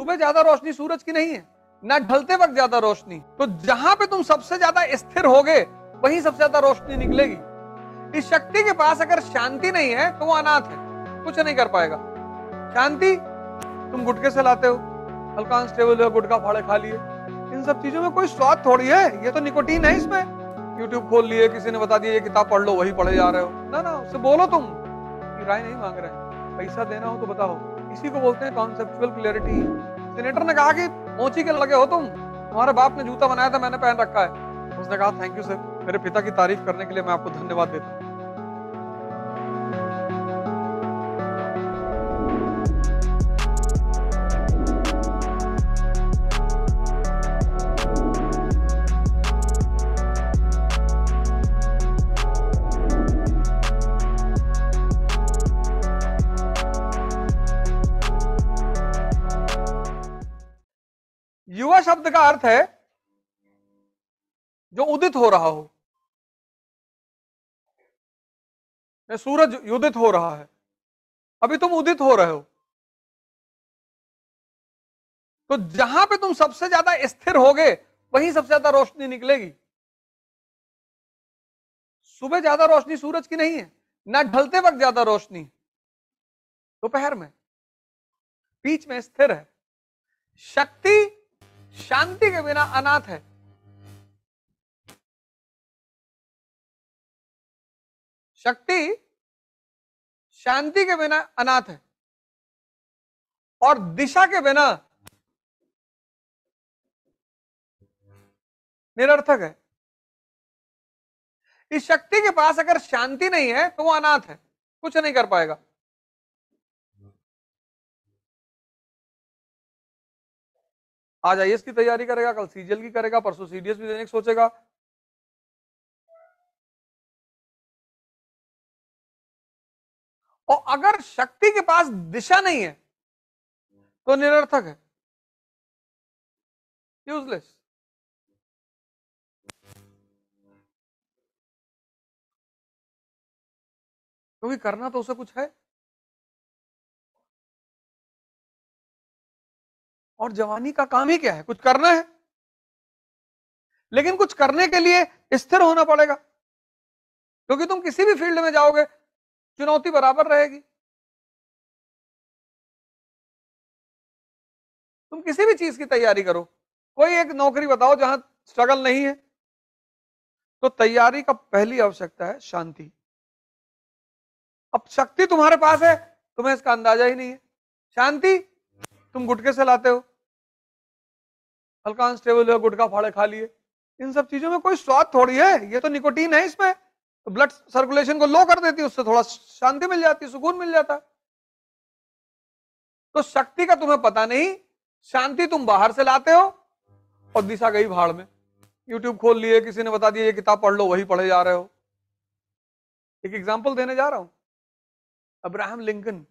सुबह ज्यादा रोशनी सूरज की नहीं है ना ढलते वक्त ज्यादा रोशनी तो जहां पे तुम सबसे ज्यादा स्थिर होगे वहीं सबसे ज्यादा रोशनी निकलेगी इस शक्ति के पास अगर शांति नहीं है तो वो अनाथ है कुछ नहीं कर पाएगा शांति तुम गुटके से लाते हो हल्का अनस्टेबल हो गुटका फाड़े खा लिए इन सब चीजों में कोई स्वाद थोड़ी है ये तो निकोटीन है इसमें यूट्यूब खोल लिए किसी ने बता दिया ये किताब पढ़ लो वही पढ़े जा रहे हो ना ना उससे बोलो तुम राय नहीं मांग रहे पैसा देना हो तो बताओ इसी को बोलते हैं कॉन्सेप्चुअल क्लियरिटी सेनेटर ने कहा कि मोची के लगे हो तुम तुम्हारे बाप ने जूता बनाया था मैंने पहन रखा है उसने कहा थैंक यू सर मेरे पिता की तारीफ करने के लिए मैं आपको धन्यवाद देता हूँ शब्द का अर्थ है जो उदित हो रहा हो सूरज उदित हो रहा है अभी तुम उदित हो रहे हो तो जहां पे तुम सबसे ज्यादा स्थिर होगे वहीं सबसे ज्यादा रोशनी निकलेगी सुबह ज्यादा रोशनी सूरज की नहीं है ना ढलते वक्त ज्यादा रोशनी दोपहर में बीच में स्थिर है शक्ति शांति के बिना अनाथ है शक्ति शांति के बिना अनाथ है और दिशा के बिना निरर्थक है इस शक्ति के पास अगर शांति नहीं है तो वो अनाथ है कुछ नहीं कर पाएगा आज आई की तैयारी करेगा कल सीजीएल की करेगा परसों सीडीएस भी देने की सोचेगा और अगर शक्ति के पास दिशा नहीं है तो निरर्थक है यूजलेस क्योंकि करना तो उसे कुछ है और जवानी का काम ही क्या है कुछ करना है लेकिन कुछ करने के लिए स्थिर होना पड़ेगा क्योंकि तुम किसी भी फील्ड में जाओगे चुनौती बराबर रहेगी तुम किसी भी चीज की तैयारी करो कोई एक नौकरी बताओ जहां स्ट्रगल नहीं है तो तैयारी का पहली आवश्यकता है शांति अब शक्ति तुम्हारे पास है तुम्हें इसका अंदाजा ही नहीं है शांति तुम गुटके से लाते हो अनस्टेबल हुआ गुटखा फाड़े खा लिए इन सब चीजों में कोई स्वाद थोड़ी है ये तो निकोटीन है इसमें तो ब्लड सर्कुलेशन को लो कर देती है उससे थोड़ा शांति मिल जाती है सुकून मिल जाता है तो शक्ति का तुम्हें पता नहीं शांति तुम बाहर से लाते हो और दिशा गई भाड़ में यूट्यूब खोल लिए किसी ने बता दिया ये किताब पढ़ लो वही पढ़े जा रहे हो एक एग्जाम्पल देने जा रहा हूं अब्राहम लिंकन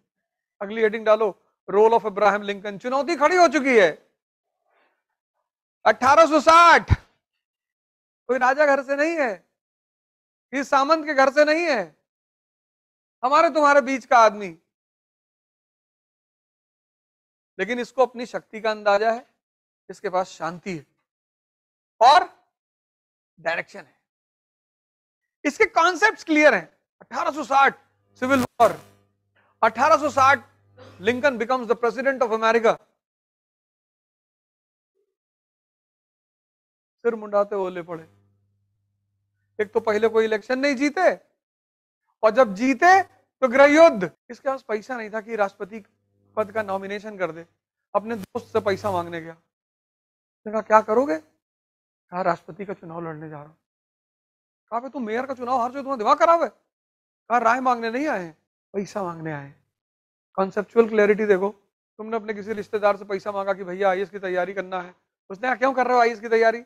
अगली हेडिंग डालो रोल ऑफ अब्राहम लिंकन चुनौती खड़ी हो चुकी है 1860 कोई राजा घर से नहीं है ये सामंत के घर से नहीं है हमारे तुम्हारे बीच का आदमी लेकिन इसको अपनी शक्ति का अंदाजा है इसके पास शांति है और डायरेक्शन है इसके कॉन्सेप्ट्स क्लियर हैं 1860 civil war 1860 Lincoln becomes the president of America सिर मुंडाते ओले पड़े एक तो पहले कोई इलेक्शन नहीं जीते और जब जीते तो गृह युद्ध इसके पास पैसा नहीं था कि राष्ट्रपति पद का नॉमिनेशन कर दे अपने दोस्त से पैसा मांगने गया कहा क्या करोगे कहा राष्ट्रपति का चुनाव लड़ने जा रहा हूं कहा तुम मेयर का चुनाव हार जो तुम्हें दिमाग खराब है कहा राय मांगने नहीं आए पैसा मांगने आए कॉन्सेप्चुअल क्लैरिटी देखो तुमने अपने किसी रिश्तेदार से पैसा मांगा कि भैया आई की तैयारी करना है उसने कहा क्यों कर रहे हो आई की तैयारी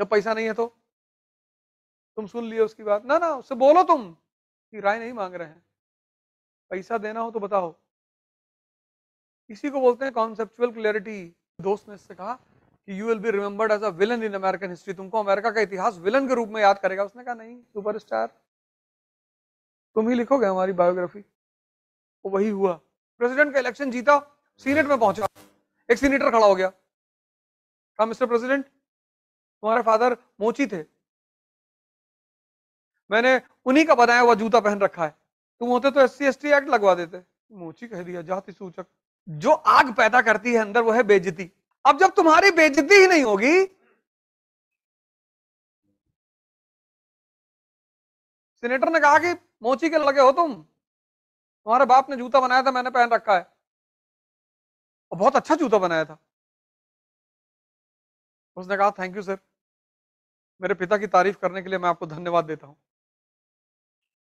जब पैसा नहीं है तो तुम सुन लिए उसकी बात ना ना उससे बोलो तुम कि राय नहीं मांग रहे हैं पैसा देना हो तो बताओ इसी को बोलते हैं कॉन्सेप्चुअल क्लियरिटी दोस्त ने इससे कहा कि you will be remembered as a villain in American history तुमको अमेरिका का इतिहास विलन के रूप में याद करेगा उसने कहा नहीं सुपरस्टार तुम ही लिखोगे हमारी बायोग्राफी वो वही हुआ प्रेसिडेंट का इलेक्शन जीता सीनेट में पहुंचा एक सीनेटर खड़ा हो गया कहा मिस्टर प्रेसिडेंट तुम्हारे फादर मोची थे मैंने उन्हीं का बनाया हुआ जूता पहन रखा है तुम होते तो एस सी एक्ट लगवा देते मोची कह दिया जाति सूचक जो आग पैदा करती है अंदर वो है बेजती अब जब तुम्हारी बेजती ही नहीं होगी सिनेटर ने कहा कि मोची के लगे हो तुम तुम्हारे बाप ने जूता बनाया था मैंने पहन रखा है और बहुत अच्छा जूता बनाया था उसने कहा थैंक यू सर मेरे पिता की तारीफ करने के लिए मैं आपको धन्यवाद देता हूं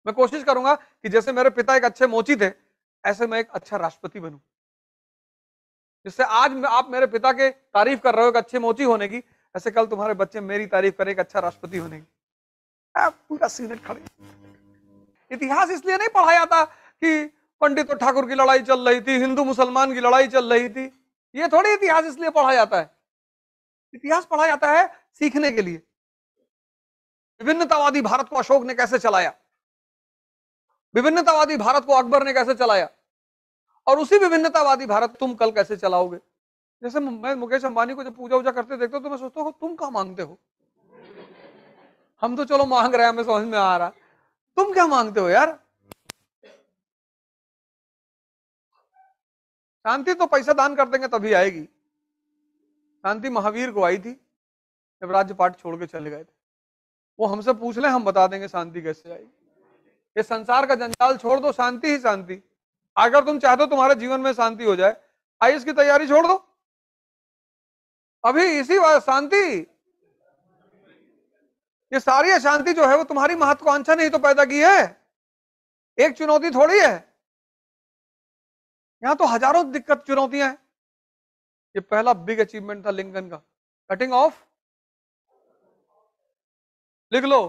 मैं कोशिश करूंगा कि जैसे मेरे पिता एक अच्छे मोची थे ऐसे मैं एक अच्छा राष्ट्रपति बनूं जिससे आज आप मेरे पिता के तारीफ कर रहे हो एक अच्छे मोची होने की ऐसे कल तुम्हारे बच्चे मेरी तारीफ करें एक अच्छा राष्ट्रपति होने की पूरा सीनेट खड़े इतिहास इसलिए नहीं पढ़ाया था कि पंडित और ठाकुर की लड़ाई चल रही थी हिंदू मुसलमान की लड़ाई चल रही थी ये थोड़ी इतिहास इसलिए पढ़ा जाता है इतिहास पढ़ा जाता है सीखने के लिए विभिन्नतावादी भारत को अशोक ने कैसे चलाया विभिन्नतावादी भारत को अकबर ने कैसे चलाया और उसी विभिन्नतावादी भारत तुम कल कैसे चलाओगे जैसे मैं मुकेश अंबानी को जब पूजा उजा करते देखता हो तो मैं सोचता हूँ तुम क्या मांगते हो हम तो चलो मांग रहे हैं हमें समझ में आ रहा तुम क्या मांगते हो यार शांति तो पैसा दान कर देंगे तभी आएगी शांति महावीर को आई थी जब राज्यपाठ छोड़ के चले गए थे वो हमसे पूछ ले हम बता देंगे शांति कैसे आएगी ये संसार का जंजाल छोड़ दो शांति ही शांति अगर तुम चाहते हो तुम्हारे जीवन में शांति हो जाए आई इसकी तैयारी छोड़ दो अभी इसी बात शांति ये सारी अशांति जो है वो तुम्हारी महत्वाकांक्षा नहीं तो पैदा की है एक चुनौती थोड़ी है यहां तो हजारों दिक्कत चुनौतियां हैं ये पहला बिग अचीवमेंट था लिंकन का कटिंग ऑफ लिख लो